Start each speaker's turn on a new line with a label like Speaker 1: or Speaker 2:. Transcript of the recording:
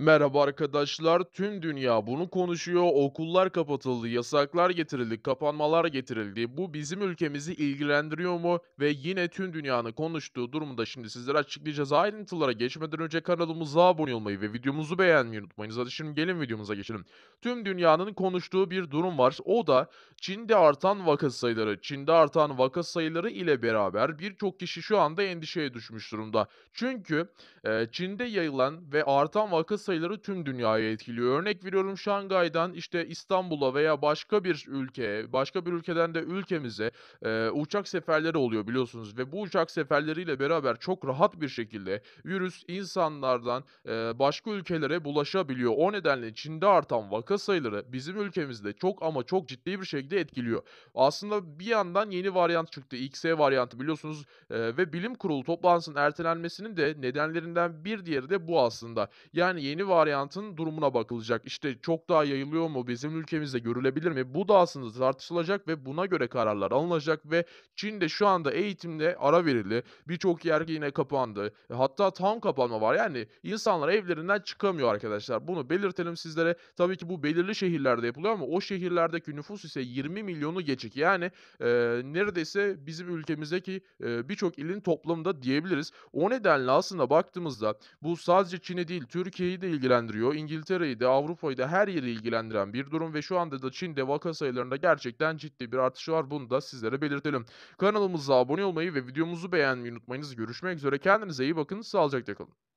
Speaker 1: Merhaba arkadaşlar. Tüm dünya bunu konuşuyor. Okullar kapatıldı, yasaklar getirildi, kapanmalar getirildi. Bu bizim ülkemizi ilgilendiriyor mu? Ve yine tüm dünyanın konuştuğu durumda şimdi sizlere açıklayacağız. Ayrıntılara geçmeden önce kanalımıza abone olmayı ve videomuzu beğenmeyi unutmayınız. Hadi şimdi gelin videomuza geçelim. Tüm dünyanın konuştuğu bir durum var. O da Çin'de artan vaka sayıları. Çin'de artan vaka sayıları ile beraber birçok kişi şu anda endişeye düşmüş durumda. Çünkü e, Çin'de yayılan ve artan vaka sayıları sayıları tüm dünyayı etkiliyor. Örnek veriyorum Şangay'dan işte İstanbul'a veya başka bir ülkeye, başka bir ülkeden de ülkemize e, uçak seferleri oluyor biliyorsunuz ve bu uçak seferleriyle beraber çok rahat bir şekilde virüs insanlardan e, başka ülkelere bulaşabiliyor. O nedenle Çin'de artan vaka sayıları bizim ülkemizde çok ama çok ciddi bir şekilde etkiliyor. Aslında bir yandan yeni varyant çıktı. XE varyantı biliyorsunuz e, ve bilim kurulu toplantısının ertelenmesinin de nedenlerinden bir diğeri de bu aslında. Yani yeni yeni varyantın durumuna bakılacak. İşte çok daha yayılıyor mu? Bizim ülkemizde görülebilir mi? Bu da aslında tartışılacak ve buna göre kararlar alınacak ve Çin'de şu anda eğitimde ara verildi. Birçok yer yine kapandı. E, hatta tam kapanma var. Yani insanlar evlerinden çıkamıyor arkadaşlar. Bunu belirtelim sizlere. Tabii ki bu belirli şehirlerde yapılıyor ama o şehirlerdeki nüfus ise 20 milyonu geçik. Yani e, neredeyse bizim ülkemizdeki e, birçok ilin toplamında diyebiliriz. O nedenle aslında baktığımızda bu sadece Çin'e değil Türkiye'yi de ilgilendiriyor. İngiltere'yi de Avrupa'yı da her yeri ilgilendiren bir durum ve şu anda da Çin'de vaka sayılarında gerçekten ciddi bir artış var. Bunu da sizlere belirtelim. Kanalımıza abone olmayı ve videomuzu beğenmeyi unutmayınız. Görüşmek üzere. Kendinize iyi bakın. Sağlıcakla kalın.